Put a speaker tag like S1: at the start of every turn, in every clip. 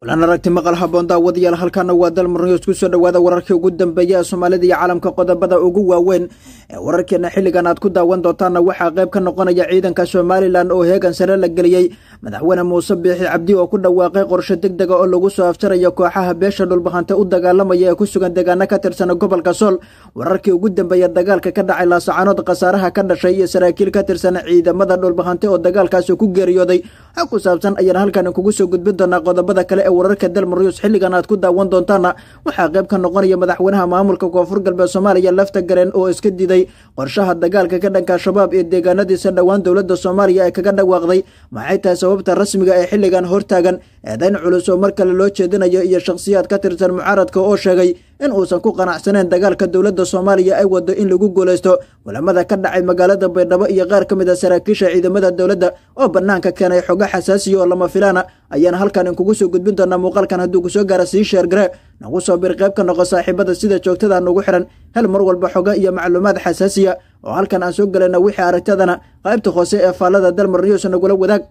S1: walaan aragti maqal haboon daawadayaal halkaana waa dalmar news soo dhawaada wararkii ugu dambeeya ee soomaalida iyo caalamka qodobada ugu waaweyn ee wararkeena xilligan aad ku daawan doontaanna waxaa qayb ka noqonaya ciidanka somalilan oo heegan sare la geliyey madaxweyne muuse biixi cabdi oo ku dhawaaqay qorsho deg dega oo lagu soo afjarayo kooxaha beesha dhulbahante u dagaalamaya ee ku sugan deegaana ka tirsan gobolka sool wararkii ugu dambeeya dagaalka ka dhacay laasacanood khasaaraha ka dhashay iyo saraakiil ka tirsan ciidamada dhulbahante oo dagaalkaasi ku geeriyooday ha ku saabsan ayaan halkan kugu soo gudbin doonaa qodobada kale ee wararka dalmaruyus xilligan aad ku daawan doontaana waxaa qayb ka noqonaya madaxweynaha maamulka koonfur galbeed soomaaliya lafta gareen oo iska diiday qorshaha dagaalka ka dhanka al-shabaab ee deegaanadiisa dhowaan dowladda soomaaliya ay kaga dhawaaqday maxay tahay sababta rasmiga ee xilligan hortaagan eedayn culus oo mar kale loo jeedinayo iyo shakhsiyaad ka tirsan mucaaradka oo sheegay in uusan ku qanacsaneen dagaalka dowladda soomaaliya ay wado in lagu guulaysto kulamada ka dhacay magaalada baydhabo iyo qaar ka mid a ah saraakiisha ciidamada dowladda oo bannaanka keenay xoga xasaasiya oo lama filaana ayaan halkan inkugu soo gudbin doonaa muuqaalkan hadduu kusoo gaara sii sheergare nagu soo bir qayb ka noqo saaxiibada sida joogtada nugu xiran hel mar walba xoga iyo macluumaad xasaasiya oo halkan aan soo gelayna wixii aragtadana qaybta hoose ee faallada dalmar news nagula wadaag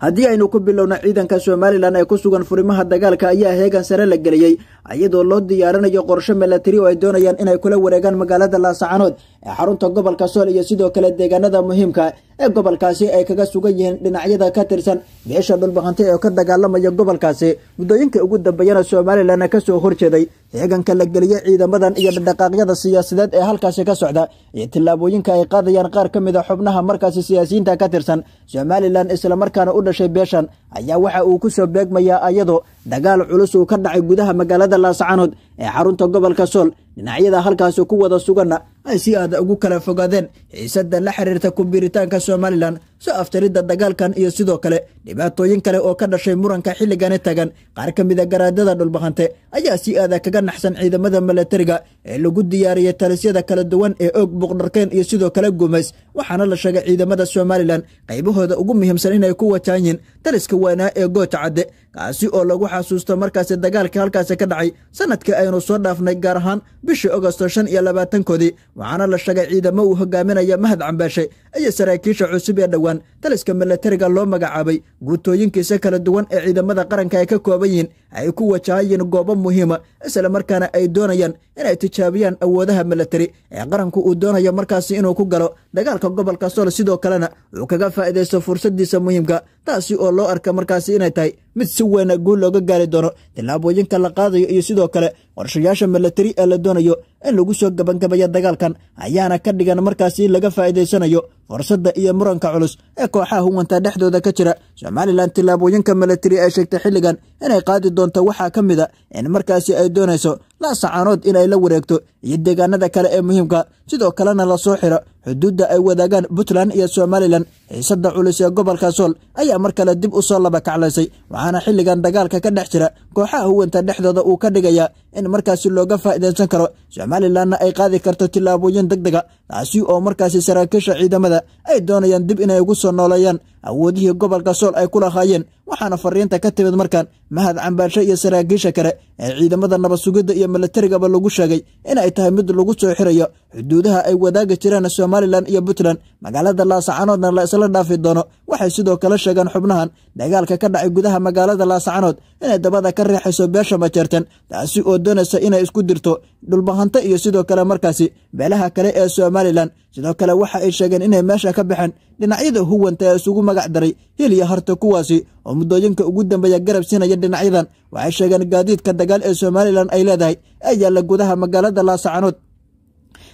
S1: haddii aynu ku bilowno ciidanka somalilan ee ku sugan furimaha dagaalka ayaa heegan sare la geliyey iyadoo loo diyaarinayo qorshe milatari oo ay doonayaan inay kula wareegaan magaalada laasacanood ee xarunta gobolka sool iyo sidoo kale deegaanada muhiimka ah ee gobolkaasi ay kaga sugan yihiin dhinacyada ka tirsan beesha dhulbaqantay ee ka dagaalamaya gobolkaasi muddooyinkii ugu dambeeyana somalilan kasoo horjeeday heeganka la geliye ciidamadan iyo dhaqdhaqaaqyada siyaasadeed ee halkaasi ka socda iyo tillaabooyinka ay qaadayaan qaar ka mid a ah xubnaha markaasi siyaasiyiinta ka tirsan somalilan isla markaana u dhashay beeshan ayaa waxa uu ku soo beegmayaa ayadoo dagaal culus uu ka dhacay gudaha magaalada laascaanood ee xarunta gobolka sool dhinacyada halkaasi ku wada suganna ay si aada ah ugu kala fogaadeen xiisadda la xiriirta ku kumbiiritaanka somalilan soo afjaridda dagaalkan iyo sidoo kale dhibaatooyin kale oo ka dhashay muranka xilligani tagan qaar ka mida ah garaadada dhulbahante ayaa si aada ah kaga naxsan ciidamada milatariga ee lagu diyaariyey talisyada kala duwan ee oog buuqdharkeen iyo sidoo kale gumays waxaana la sheegay ciidamada somalilan qaybahooda ugu muhiimsan inay ku wajaanyiin taliska waanaa ee gooja cadde kaasi oo lagu xasuusto markaasi dagaalkii halkaasi ka dhacay sanadkii aynu soo dhaafnay gaar ahaan bishii ogosto shan iyo labaatankoodii waxaana la sheegay ciidamo uu hogaaminaya mahad cambaashe iyo saraakiisha cusub ee dhowaa duwan taliska milatariga loo magacaabay guutooyinkiisa kala duwan ee ciidamada qaranka ay ka kooban yihiin ay ku wajahayeen goobo muhiima isla markaana ay doonayaan inay tijaabiyaan awoodaha milatari ee qaranku uu doonayo markaasi inuu ku galo dagaalka gobolka sool sidoo kalena uu kaga faa'iidaysto fursaddiisa muhiimka taasi oo loo arka markaasi inay tahay mid si weyna guul looga gaari doono tillaabooyinka la qaadayo iyo sidoo kale qorshayaasha milatari ee la doonayo in lagu soo gabangabayo dagaalkan ayaana ka dhigan markaasi laga faa'iidaysanayo fursadda iyo muranka culus ee kooxaha huwanta dhexdooda ka jira somalilan tillaabooyinka milatari ee sheegtay xilligan inay qaadi doonto waxaa ka mid a ah in markaasi ay doonayso laasacanood inay la wareegto iyo deegaanada kale ee muhiimka sidoo kalena lasoo xiro xuduudda ay wadaagaan puntland iyo somalilan xiisadda culus ee gobolka sool ayaa mar kale dib u soo labakaclaysay waxaana xilligan dagaalka ka dhex jira kooxaha huwanta dhexdooda uu ka dhigayaa in markaasi looga faa'iidaysan karo somalilanna ay qaadi karto tillaabooyin deg dega taasi oo markaasi saraakiisha ciidamada ay doonayaan dib inay ugu soo nooleeyaan awoodihii gobolka sool ay ku lahaayeen waxaana fariinta ka timid markan mahad cambaasho iyo saraakiisha kale ee ciidamada nabadsugidda iyo milatarigaba lagu sheegay in ay tahay mid lagu soo xirayo xuduudaha ay wadaagi jireen somalilan iyo puntland magaalada laasacanoodna la isla dhaafi doono waxay sidoo kale sheegeen xubnahan dagaalka ka dhacay gudaha magaalada laasacanood inay dabada ka riixayso beesha majeertan taasi oo doonaysa inay isku dirto dhulbahanta iyo sidoo kale markaasi beelaha kale ee somalilan sidoo kale waxa ay sheegeen inay meesha ka baxeen dhinacyada huwanta ee isugu magac daray hil iyo harta kuwaasi oo muddooyinka ugu dambeeya garab siinaya dhinacyadan waxay sheegeen gaadiidka dagaal ee somalilan ay leedahay ee yaalla gudaha magaalada laasacanood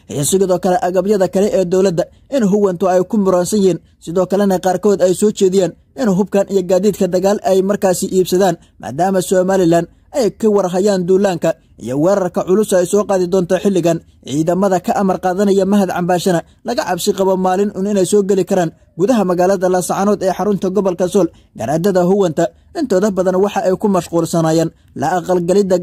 S1: xisbigidoo kale agabyada kale ee dowladda in huwantu ay ku muransan yihiin sidoo kalena qaarkood ay soo jeediyeen in hubkan iyo gaadiidka dagaal ay markaasi iibsadaan maadaama somalilan ay ka warhayaan duulaanka iyo weerarka culus ay soo qaadi doonto xilligan ciidamada ka amar qaadanaya mahad cambaashana laga cabsi qabo maalin un inay soo geli karaan gudaha magaalada laascaanood ee xarunta gobolka sool garaadada huwanta intooda badan waxa ay ku mashquulsanaayeen la aqalgalidda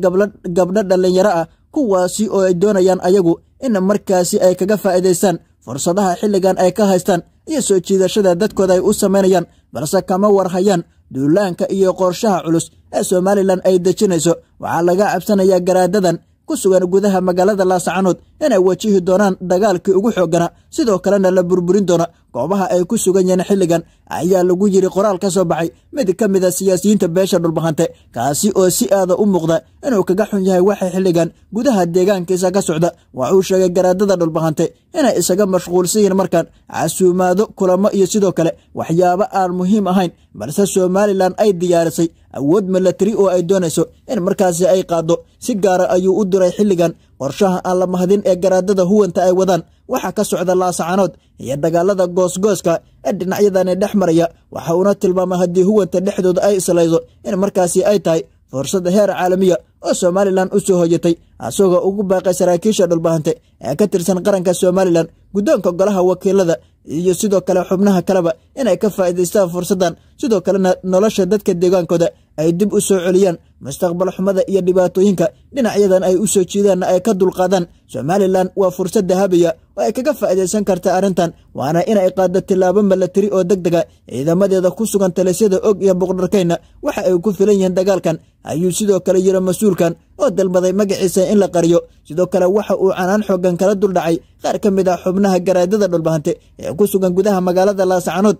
S1: gabdho dhallinyaro ah kuwaasi oo ay doonayaan ayagu in markaasi ay kaga faa'iidaystaan fursadaha xilligan ay ka haystaan iyo soo jiidashada dadkooda ay u samaynayaan balse kama warhayaan duulaanka iyo qorshaha culus ee somalilan ay dejinayso waxaa laga cabsanayaa garaadadan ku sugan gudaha magaalada laasacanood inay wajihi doonaan dagaalkii ugu xoogganaa sidoo kalena la burburin doona goobaha ay ku sugan yihiin xilligan ayaa lagu yidhi qoraal ka soo baxay mid ka mid a siyaasiyiinta beesha dhulbahante kaasi oo si aada u muuqda inuu kaga xun yahay waxay xilligan gudaha deegaankiisa ka socda waa uu sheegay garaadada dhulbahante inay isaga mashquulsan yihiin markaan casuumaado kulamo iyo sidoo kale waxyaaba aan muhiim ahayn balse somalilan ay diyaarisay awood milatari oo ay doonayso in markaasi ay qaaddo si gaara ah ayuu u diray xilligan qorshaha aan la mahadin ee garaadada huwanta ay wadaan waxaa ka socda laasacanood iyo dagaalada goosgooska ee dhinacyadani dhex maraya waxa uuna tilmaamay haddii huwanta dhexdooda ay islaydo in markaasi ay tahay fursada heer caalamiya oo somalilan u soo hoyatay asagoo ugu baaqay saraakiisha dhulbahante ee ka tirsan qaranka somalilan guddoonka golaha wakiilada iyo sidoo kale xubnaha kaleba inay ka faa'iidaystaan fursaddan sidoo kalena nolosha dadka deegaankooda ay dib u soo celiyaan mustaqbal xumada iyo dhibaatooyinka dhinacyadan ay u soo jiidaanna ay ka dulqaadaan somalilan waa fursad dahabaya oo ay kaga faa'iidaysan karta arrintan waana inay qaadda tillaabo malatiri oo deg dega ciidamadeeda ku sugan talisyada og iyo buqdharkayna waxa ay ku filan yihiin dagaalkan ayuu sidoo kale yidhi mas-uulkan oo dalbaday magaciisa in la qariyo sidoo kale waxa uu canaan xooggan kala duldhacay qaar ka mid ah xubnaha garaadada dhulbahante ee ku sugan gudaha magaalada laasacanood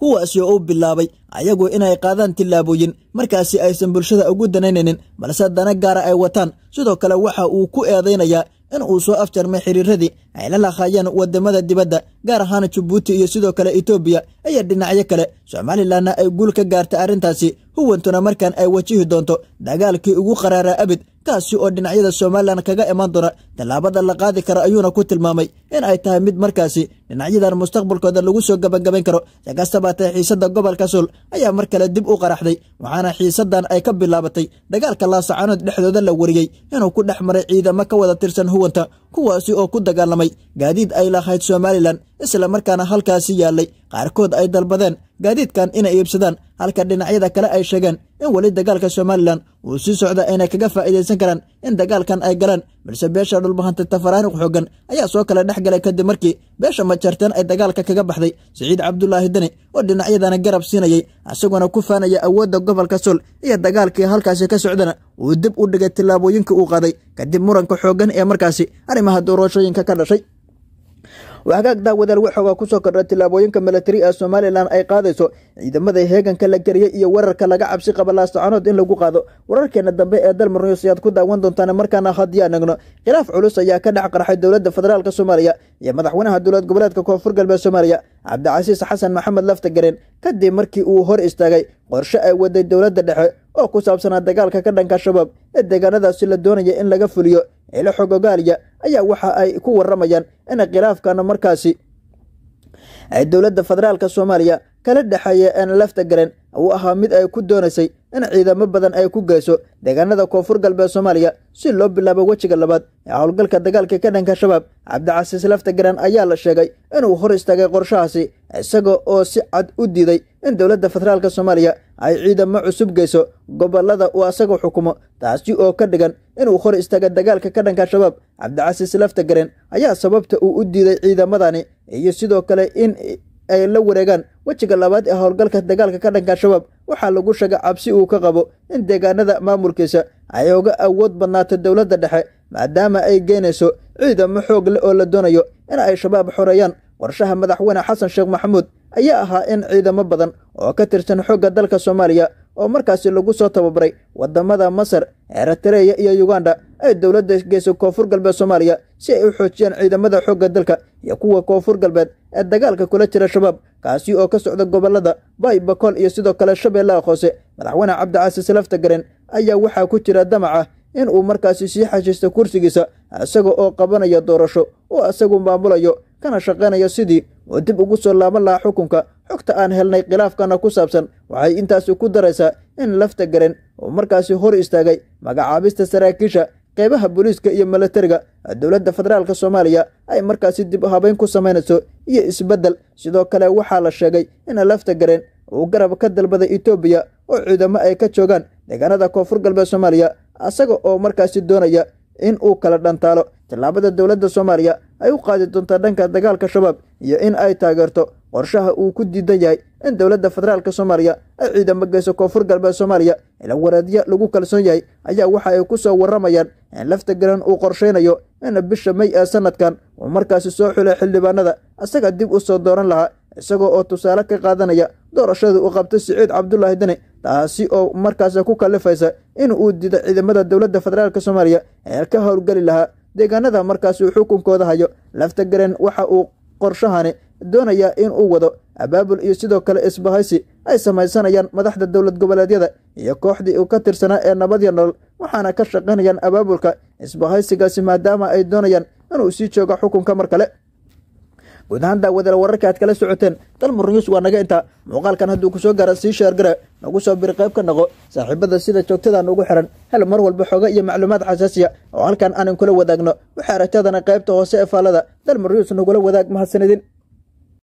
S1: kuwaasi oo u bilaabay ayagu inay qaadaan tillaabooyin markaasi aysan bulshada ugu danaynaynin balse dana gaara ah ay wataan sidoo kale waxa uu ku eedaynayaa in uu soo afjarmay xiriiradii ay la laaqaayeen waddamada dibadda gaar ahaan jabuuti iyo sidoo kale etoobiya ayaa dhinacyo kale somalilanna ay guul ka gaartay arrintaasi huwantuna markaan ay wajihi doonto dagaalkii ugu qaraaraa abid kaasi oo dhinacyada somalilan kaga iman doona tallaabada la qaadi karo ayuuna ku tilmaamay in ay tahay mid markaasi dhinacyadan mustaqbalkooda lagu soo gabagabayn karo si kastabaatee xiisadda gobolka suul ayaa mar kale dib u qaraxday waxaana xiisaddan ay ka bilaabatay dagaalka laasacanood dhexdooda la wariyey inuu ku dhex maray ciidamo ka wada tirsan huwanta kuwaasi oo ku dagaalamay gaadiid ay lahayd somalilan isla markaana halkaasi yaallay qaarkood ay dalbadeen gaadiidkan inay iibsadaan halka dhinacyada kale ay sheegeen in weli dagaalka somalilan uu sii socda inay kaga faa'iidaysan karaan in dagaalkan ay galeen balse beesha dhulbahanta tafaraanuq xoogan ayaa soo kale dhex galay kadib markii beesha majarteen ay dagaalka kaga baxday saciid cabdulaahi deni oo dhinacyadana garab siinayay isagoona ku faanaya awoodda gobolka sool iyo dagaalkii halkaasi ka socdana uu dib u dhigay tillaabooyinkii uu qaaday kadib muranka xooggan ee markaasi arrimaha doorashooyinka ka dhashay hagaagtaa daawadaal waxoogaa kusoo kordha tilaabooyinka milatari ee somalilan ay qaadayso ciidamada heeganka la gariyay iyo wararka laga cabsi qaba laasaconood in lagu qaado wararkeena dambe ee dalmar news ayaad ku daawan doontaan markaana haddii aan eegno khilaaf culus ayaa ka dhex qarxay dowladda federaalk soomaaliya iyo madaxweynaha dowlad goboleedka koonfur galbeed soomaaliya cabdicasiis xasan maxamed laftagareen kadib markii uu hor istaagay qorshe ay waday dowladda dhexe oo ku saabsanaa dagaalka ka dhanka shabaab ee deegaanadaasi la doonaya in laga fuliyo xilo xogogaaliya ayaa waxa ay ku warramayaan in khilaafkana markaasi ay dowladda federaalka soomaaliya kala dhexeeya aan lafta galeen uu ahaa mid ay ku doonaysay in ciidamo badan ay ku geyso deegaanada koonfur galbeed soomaaliya si loo bilaabo wejiga labaad ee howlgalka dagaalka ka dhanka shabaab cabdicasiis laftagaraan ayaa la sheegay inuu hor istaagay qorshahaasi isaga oo si cad u diiday in dowladda federaalka soomaaliya ay ciidamo cusub geyso gobollada uu asaga xukumo taasi oo ka dhigan inuu hor istaaga dagaalka ka dhanka shabaab cabdicasiis lafta garen ayaa sababta uu u diiday ciidamadani iyo sidoo kale in ay la wareegaan wejiga labaad ee howlgalka dagaalka ka dhanka shabaab waxaa lagu sheega cabsi uu ka qabo in deegaanada maamulkiisa ay uga awood badnaato dowladda dhexe maadaama ay geenayso ciidamo xoog leh oo la doonayo in ay shabaab xoreeyaan qorshaha madaxweyne xasan sheekh maxamuud ayaa ahaa in ciidamo badan oo ka tirsan xoogga dalka soomaaliya oo markaasi lagu soo tababaray waddamada masar eritreya iyo yuganda ay dowladda geysa koonfur galbeed soomaaliya si ay u xoojiyeen ciidamada xoogga dalka iyo kuwa koonfur galbeed ee dagaalka kula jira shabaab kaasi oo ka socda gobollada bay bakool iyo sidoo kale shabeellaha hoose madaxweyne cabdicasiis laftagaren ayaa waxaa ku jira damaca in uu markaasi sii xashiista kursigiisa isaga oo qabanaya doorasho oo isagu maamulayo kana shaqaynayo sidii oo dib ugu soo laaban lahaa xukunka xogta aan helnay khilaafkana ku saabsan waxay intaasi ku daraysaa in lafta garen oo markaasi hor istaagay magacaabista saraakiisha qeybaha booliiska iyo milatariga dowladda federaalk soomaaliya ay markaasi dib habeyn ku samaynayso iyo isbeddel sidoo kale waxaa la sheegay in lafta garen uu garab ka dalbaday etoobiya oo ciidamo ay ka joogaan deegaanada koonfur galbeed soomaaliya asaga oo markaasi doonaya in uu kala dhantaalo tallaabada dowladda soomaaliya ay u qaadi doontaa dhanka dagaalka shabaab iyo in ay taageerto qorshaha uu ku diidan yahay in dowladda federaalka soomaaliya ay ciidamo geyso koonfur galbeed soomaaliya ila ilawaraadya lagu kalsoon yahay ayaa waxa ay ku soo warramayaan in lafta galan uu qorshaynayo in bisha may ee sannadkan uu markaasi soo xulay xildhibaanada isaga dib u soo dooran lahaa isagoo oo tusaale ka qaadanaya doorashadii uu qabtay siciid cabdulaahi deni taasi oo markaasi ku kallifaysa in uu dido ciidamada dowladda federaalka soomaaliya ee ka howlgeli lahaa deegaanada markaasi uu xukunkooda hayo laftagaren waxa uu qorshahani doonayaa in uu wado abaabul iyo sidoo kale isbahaysi ay samaysanayaan madaxda dowlad goboleedyada iyo kooxdii uu ka tirsanaa ee nabadya nolol waxaana ka shaqaynayaan abaabulka isbahaysigaasi maadaama ay doonayaan inuu sii joogo xukunka mar kale guud ahaan daawadale wararka aad kala socoteen dal news waa naga intaa muuqaalkan hadduu ku soo gaara sii sheergare nagu soo biri qayb ka naqo saaxiibada sida joogtada nugu xiran hel mar walba xooga iyo macluumaad xasaasiya oo halkan aanan kula wadaagno waxaa aragtadana qaybta hoose ee faalada dalmur news nagula wadaag mahadsanidin